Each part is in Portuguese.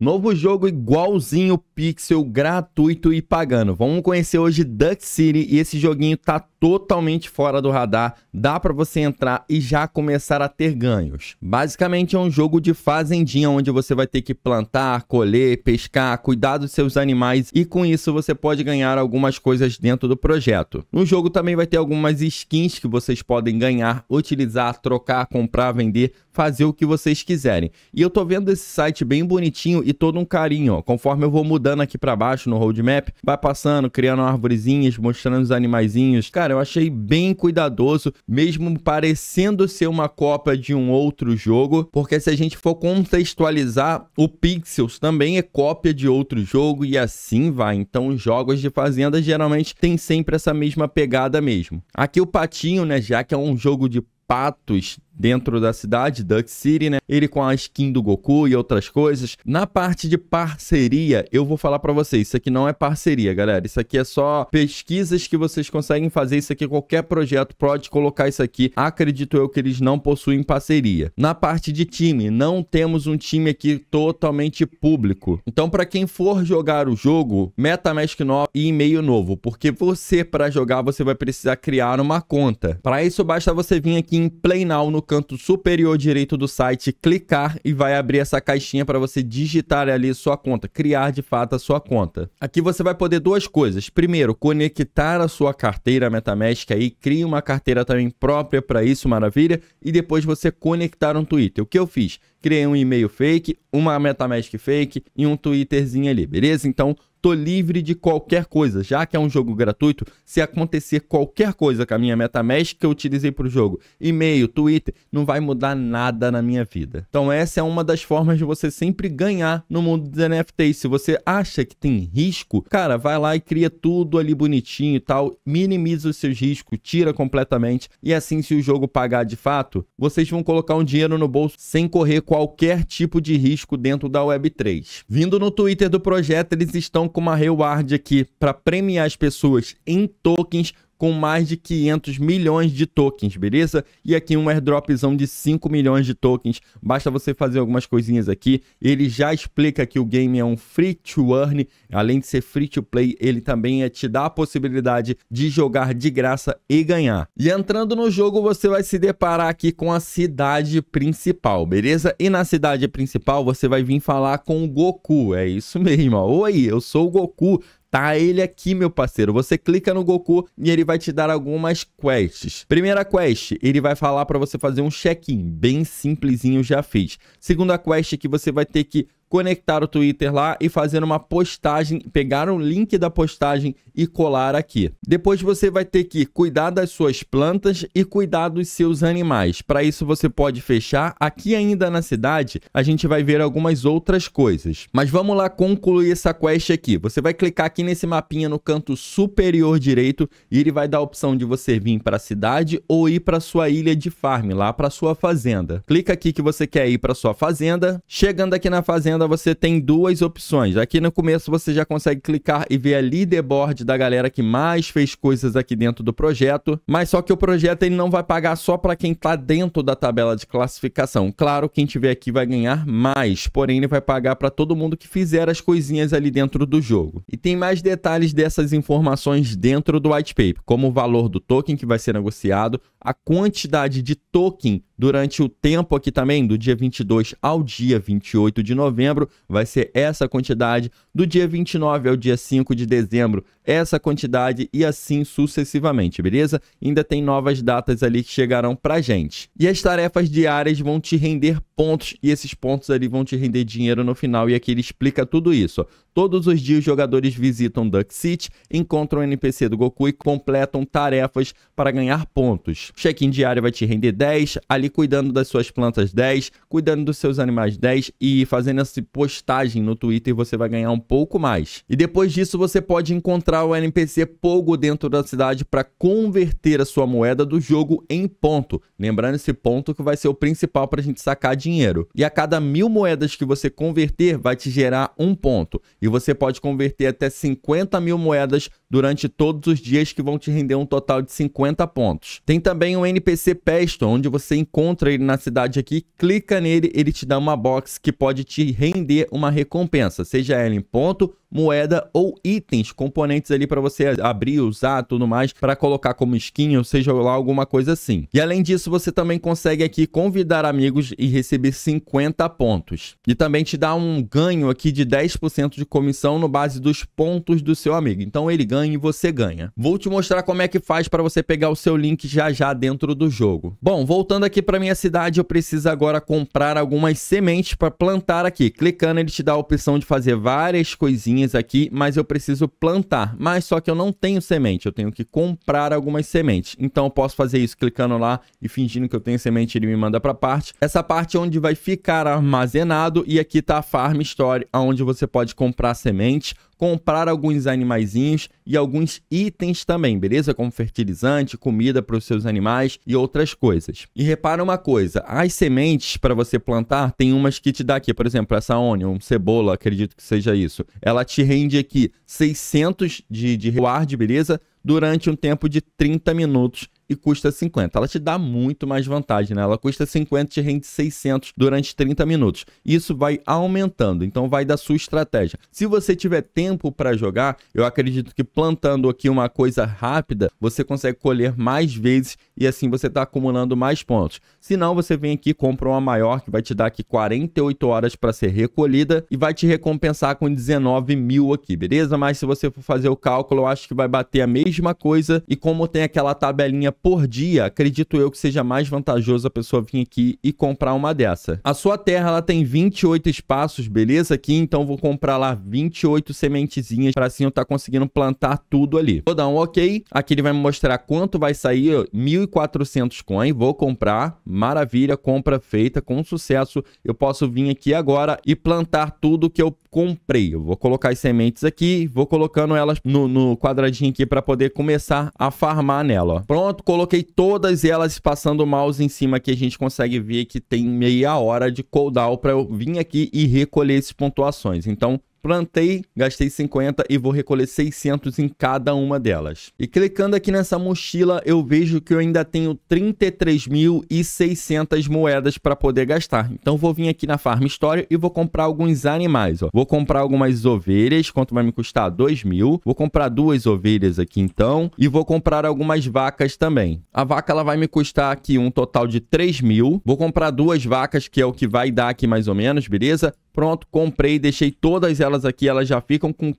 Novo jogo igualzinho Pixel, gratuito e pagando. Vamos conhecer hoje Duck City e esse joguinho tá totalmente fora do radar. Dá para você entrar e já começar a ter ganhos. Basicamente é um jogo de fazendinha onde você vai ter que plantar, colher, pescar, cuidar dos seus animais e com isso você pode ganhar algumas coisas dentro do projeto. No jogo também vai ter algumas skins que vocês podem ganhar, utilizar, trocar, comprar, vender fazer o que vocês quiserem. E eu tô vendo esse site bem bonitinho e todo um carinho, ó. Conforme eu vou mudando aqui para baixo no roadmap, vai passando, criando árvorezinhas, mostrando os animaizinhos. Cara, eu achei bem cuidadoso, mesmo parecendo ser uma cópia de um outro jogo, porque se a gente for contextualizar, o Pixels também é cópia de outro jogo e assim vai. Então, jogos de fazenda geralmente tem sempre essa mesma pegada mesmo. Aqui o patinho, né, já que é um jogo de patos, dentro da cidade, Duck City, né? Ele com a skin do Goku e outras coisas. Na parte de parceria, eu vou falar para vocês, isso aqui não é parceria, galera. Isso aqui é só pesquisas que vocês conseguem fazer. Isso aqui é qualquer projeto pode colocar isso aqui. Acredito eu que eles não possuem parceria. Na parte de time, não temos um time aqui totalmente público. Então, para quem for jogar o jogo, MetaMask 9 e e-mail novo, porque você para jogar você vai precisar criar uma conta. Para isso basta você vir aqui em Play Now no canto superior direito do site, clicar e vai abrir essa caixinha para você digitar ali sua conta, criar de fato a sua conta. Aqui você vai poder duas coisas. Primeiro, conectar a sua carteira MetaMask aí, cria uma carteira também própria para isso, maravilha, e depois você conectar um Twitter. O que eu fiz? Criei um e-mail fake, uma MetaMask fake e um Twitterzinho ali, beleza? Então, tô livre de qualquer coisa, já que é um jogo gratuito, se acontecer qualquer coisa com a minha MetaMask que eu utilizei para o jogo, e-mail, Twitter, não vai mudar nada na minha vida. Então essa é uma das formas de você sempre ganhar no mundo dos NFTs. Se você acha que tem risco, cara, vai lá e cria tudo ali bonitinho e tal, minimiza os seus riscos, tira completamente e assim se o jogo pagar de fato, vocês vão colocar um dinheiro no bolso sem correr qualquer tipo de risco dentro da Web3. Vindo no Twitter do projeto, eles estão com uma reward aqui para premiar as pessoas em tokens com mais de 500 milhões de tokens, beleza? E aqui um airdropzão de 5 milhões de tokens. Basta você fazer algumas coisinhas aqui. Ele já explica que o game é um free to earn, além de ser free to play, ele também é te dá a possibilidade de jogar de graça e ganhar. E entrando no jogo, você vai se deparar aqui com a cidade principal, beleza? E na cidade principal, você vai vir falar com o Goku, é isso mesmo. Ó. Oi, eu sou o Goku, tá ele aqui, meu parceiro. Você clica no Goku e ele vai te dar algumas quests. Primeira quest, ele vai falar para você fazer um check-in, bem simplesinho, já fiz. Segunda quest que você vai ter que conectar o Twitter lá e fazer uma postagem, pegar o link da postagem e colar aqui. Depois você vai ter que cuidar das suas plantas e cuidar dos seus animais. Para isso você pode fechar. Aqui ainda na cidade, a gente vai ver algumas outras coisas. Mas vamos lá concluir essa quest aqui. Você vai clicar aqui nesse mapinha no canto superior direito e ele vai dar a opção de você vir para a cidade ou ir para sua ilha de farm, lá para sua fazenda. Clica aqui que você quer ir para sua fazenda. Chegando aqui na fazenda, página você tem duas opções. Aqui no começo você já consegue clicar e ver a leaderboard da galera que mais fez coisas aqui dentro do projeto, mas só que o projeto ele não vai pagar só para quem está dentro da tabela de classificação. Claro, quem tiver aqui vai ganhar mais, porém ele vai pagar para todo mundo que fizer as coisinhas ali dentro do jogo. E tem mais detalhes dessas informações dentro do white paper, como o valor do token que vai ser negociado, a quantidade de token durante o tempo aqui também, do dia 22 ao dia 28 de novembro, vai ser essa quantidade. Do dia 29 ao dia 5 de dezembro essa quantidade e assim sucessivamente, beleza? Ainda tem novas datas ali que chegarão pra gente. E as tarefas diárias vão te render pontos e esses pontos ali vão te render dinheiro no final e aqui ele explica tudo isso. Todos os dias os jogadores visitam Duck City, encontram o NPC do Goku e completam tarefas para ganhar pontos. Check-in diário vai te render 10, ali cuidando das suas plantas 10, cuidando dos seus animais 10 e fazendo essa postagem no Twitter você vai ganhar um pouco mais. E depois disso você pode encontrar encontrar o NPC Pogo dentro da cidade para converter a sua moeda do jogo em ponto. Lembrando esse ponto que vai ser o principal para a gente sacar dinheiro. E a cada mil moedas que você converter vai te gerar um ponto. E você pode converter até 50 mil moedas durante todos os dias que vão te render um total de 50 pontos. Tem também um NPC Pesto, onde você encontra ele na cidade aqui, clica nele, ele te dá uma box que pode te render uma recompensa, seja ela em ponto, moeda ou itens, componentes ali para você abrir, usar, tudo mais, para colocar como skin ou seja lá alguma coisa assim. E além disso, você também consegue aqui convidar amigos e receber 50 pontos. E também te dá um ganho aqui de 10% de comissão no base dos pontos do seu amigo. Então ele ganha e você ganha. Vou te mostrar como é que faz para você pegar o seu link já já dentro do jogo. Bom, voltando aqui para minha cidade, eu preciso agora comprar algumas sementes para plantar aqui. Clicando ele te dá a opção de fazer várias coisinhas aqui, mas eu preciso plantar. Mas só que eu não tenho semente, eu tenho que comprar algumas sementes. Então eu posso fazer isso clicando lá e fingindo que eu tenho semente, ele me manda para parte. Essa parte é onde vai ficar armazenado e aqui tá a Farm Store, onde você pode comprar semente comprar alguns animaizinhos e alguns itens também, beleza? Como fertilizante, comida para os seus animais e outras coisas. E repara uma coisa, as sementes para você plantar, tem umas que te dá aqui, por exemplo, essa onion, cebola, acredito que seja isso. Ela te rende aqui 600 de, de reward, beleza? Durante um tempo de 30 minutos e custa 50. Ela te dá muito mais vantagem, né? Ela custa 50 e te rende 600 durante 30 minutos. Isso vai aumentando, então vai da sua estratégia. Se você tiver tempo para jogar, eu acredito que plantando aqui uma coisa rápida, você consegue colher mais vezes e assim você está acumulando mais pontos. Se não, você vem aqui, compra uma maior que vai te dar aqui 48 horas para ser recolhida e vai te recompensar com 19 mil aqui, beleza? Mas se você for fazer o cálculo, eu acho que vai bater a mesma coisa e como tem aquela tabelinha por dia, acredito eu que seja mais vantajoso a pessoa vir aqui e comprar uma dessa. A sua terra ela tem 28 espaços, beleza? Aqui então vou comprar lá 28 sementezinhas para assim eu estar tá conseguindo plantar tudo ali. Vou dar um ok, aqui ele vai me mostrar quanto vai sair, 1.400 coin, vou comprar, maravilha, compra feita, com sucesso. Eu posso vir aqui agora e plantar tudo que eu comprei. Eu vou colocar as sementes aqui, vou colocando elas no, no quadradinho aqui para poder começar a farmar nela. Ó. Pronto, coloquei todas elas passando o mouse em cima que a gente consegue ver que tem meia hora de cooldown para eu vir aqui e recolher essas pontuações. Então, plantei, gastei 50 e vou recolher 600 em cada uma delas. E clicando aqui nessa mochila, eu vejo que eu ainda tenho 33.600 moedas para poder gastar. Então vou vir aqui na Farm Story e vou comprar alguns animais, ó. Vou comprar algumas ovelhas, quanto vai me custar? 2 mil. Vou comprar duas ovelhas aqui então e vou comprar algumas vacas também. A vaca ela vai me custar aqui um total de 3 mil. Vou comprar duas vacas, que é o que vai dar aqui mais ou menos, beleza? Pronto, comprei, deixei todas elas delas aqui, elas já ficam com um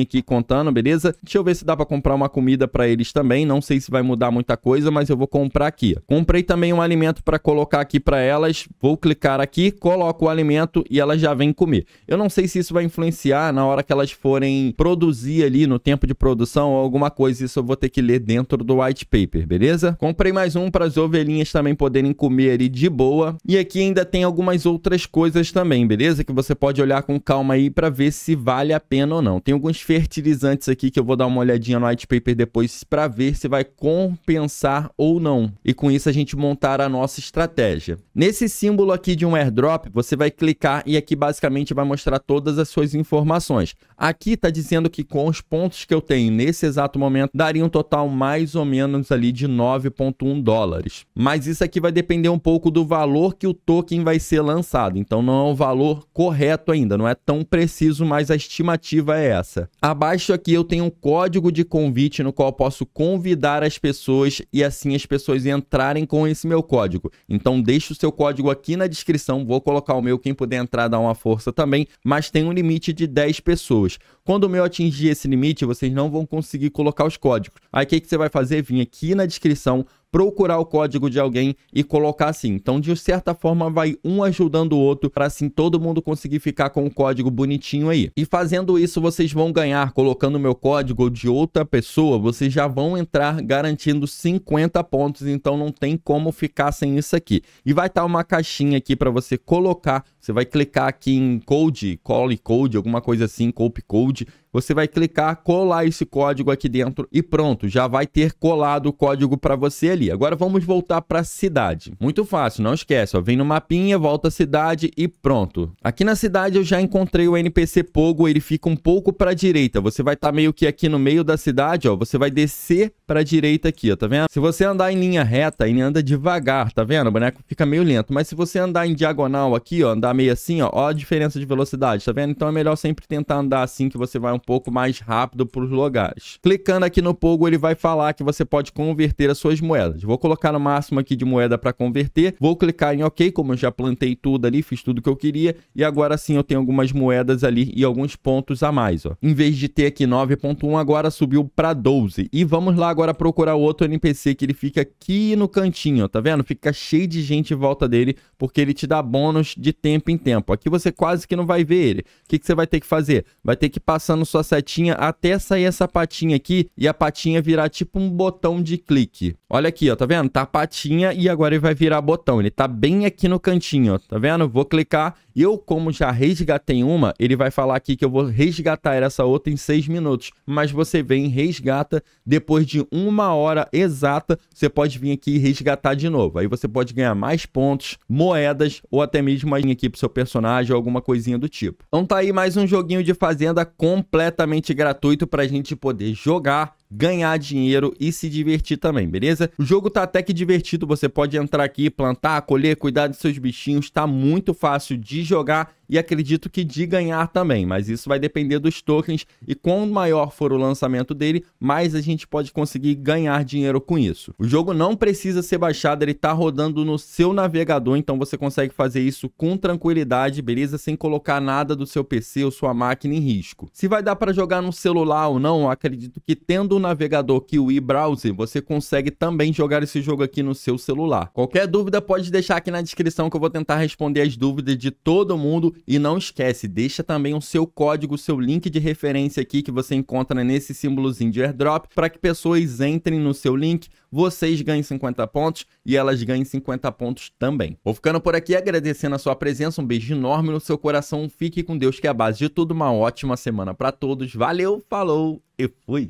aqui contando, beleza? Deixa eu ver se dá pra comprar uma comida pra eles também. Não sei se vai mudar muita coisa, mas eu vou comprar aqui. Comprei também um alimento pra colocar aqui pra elas. Vou clicar aqui, coloco o alimento e elas já vêm comer. Eu não sei se isso vai influenciar na hora que elas forem produzir ali, no tempo de produção ou alguma coisa. Isso eu vou ter que ler dentro do white paper, beleza? Comprei mais um para as ovelhinhas também poderem comer ali de boa. E aqui ainda tem algumas outras coisas também, beleza? Que você pode olhar com calma aí para ver ver se vale a pena ou não. Tem alguns fertilizantes aqui que eu vou dar uma olhadinha no white paper depois para ver se vai compensar ou não. E com isso a gente montar a nossa estratégia. Nesse símbolo aqui de um airdrop, você vai clicar e aqui basicamente vai mostrar todas as suas informações. Aqui está dizendo que com os pontos que eu tenho nesse exato momento, daria um total mais ou menos ali de 9.1 dólares. Mas isso aqui vai depender um pouco do valor que o token vai ser lançado. Então não é o valor correto ainda, não é tão preciso preciso, mas a estimativa é essa. Abaixo aqui eu tenho um código de convite no qual posso convidar as pessoas e assim as pessoas entrarem com esse meu código. Então deixa o seu código aqui na descrição, vou colocar o meu, quem puder entrar dá uma força também, mas tem um limite de 10 pessoas. Quando o meu atingir esse limite, vocês não vão conseguir colocar os códigos. Aí o que, que você vai fazer? Vim aqui na descrição, procurar o código de alguém e colocar assim. Então, de certa forma, vai um ajudando o outro para assim todo mundo conseguir ficar com o código bonitinho aí. E fazendo isso, vocês vão ganhar, colocando o meu código de outra pessoa, vocês já vão entrar garantindo 50 pontos, então não tem como ficar sem isso aqui. E vai estar tá uma caixinha aqui para você colocar, você vai clicar aqui em code, call code, alguma coisa assim, copy code, você vai clicar, colar esse código aqui dentro e pronto, já vai ter colado o código para você ali. Agora vamos voltar para a cidade. Muito fácil, não esquece, ó, vem no mapinha, volta à cidade e pronto. Aqui na cidade eu já encontrei o NPC Pogo, ele fica um pouco para a direita. Você vai estar tá meio que aqui no meio da cidade, ó, você vai descer para a direita aqui, ó, tá vendo? Se você andar em linha reta, ele anda devagar, tá vendo? O boneco fica meio lento, mas se você andar em diagonal aqui, ó, andar meio assim, ó, ó a diferença de velocidade, tá vendo? Então é melhor sempre tentar andar assim que você vai um pouco mais rápido para os lugares. Clicando aqui no Pogo, ele vai falar que você pode converter as suas moedas. Vou colocar no máximo aqui de moeda para converter, vou clicar em OK, como eu já plantei tudo ali, fiz tudo que eu queria, e agora sim eu tenho algumas moedas ali e alguns pontos a mais. Ó. Em vez de ter aqui 9.1, agora subiu para 12. E vamos lá agora procurar outro NPC que ele fica aqui no cantinho, tá vendo? Fica cheio de gente em volta dele, porque ele te dá bônus de tempo em tempo. Aqui você quase que não vai ver ele. O que, que você vai ter que fazer? Vai ter que ir passando sua setinha até sair essa patinha aqui e a patinha virar tipo um botão de clique. Olha aqui, ó, tá vendo? Tá a patinha e agora ele vai virar botão. Ele tá bem aqui no cantinho, ó, tá vendo? Vou clicar eu, como já resgatei uma, ele vai falar aqui que eu vou resgatar essa outra em seis minutos. Mas você vem resgata depois de uma hora exata. Você pode vir aqui e resgatar de novo. Aí você pode ganhar mais pontos, moedas ou até mesmo uma linha aqui pro seu personagem ou alguma coisinha do tipo. Então tá aí mais um joguinho de fazenda completamente gratuito pra gente poder jogar ganhar dinheiro e se divertir também, beleza? O jogo tá até que divertido, você pode entrar aqui, plantar, colher, cuidar dos seus bichinhos, tá muito fácil de de jogar e acredito que de ganhar também, mas isso vai depender dos tokens e quanto maior for o lançamento dele, mais a gente pode conseguir ganhar dinheiro com isso. O jogo não precisa ser baixado, ele está rodando no seu navegador, então você consegue fazer isso com tranquilidade, beleza? Sem colocar nada do seu PC ou sua máquina em risco. Se vai dar para jogar no celular ou não, acredito que tendo o um navegador o Browser, você consegue também jogar esse jogo aqui no seu celular. Qualquer dúvida pode deixar aqui na descrição que eu vou tentar responder as dúvidas de todo mundo e não esquece, deixa também o seu código, o seu link de referência aqui que você encontra nesse símbolozinho de airdrop para que pessoas entrem no seu link, vocês ganhem 50 pontos e elas ganhem 50 pontos também. Vou ficando por aqui agradecendo a sua presença, um beijo enorme no seu coração, fique com Deus que é a base de tudo, uma ótima semana para todos, valeu, falou e fui!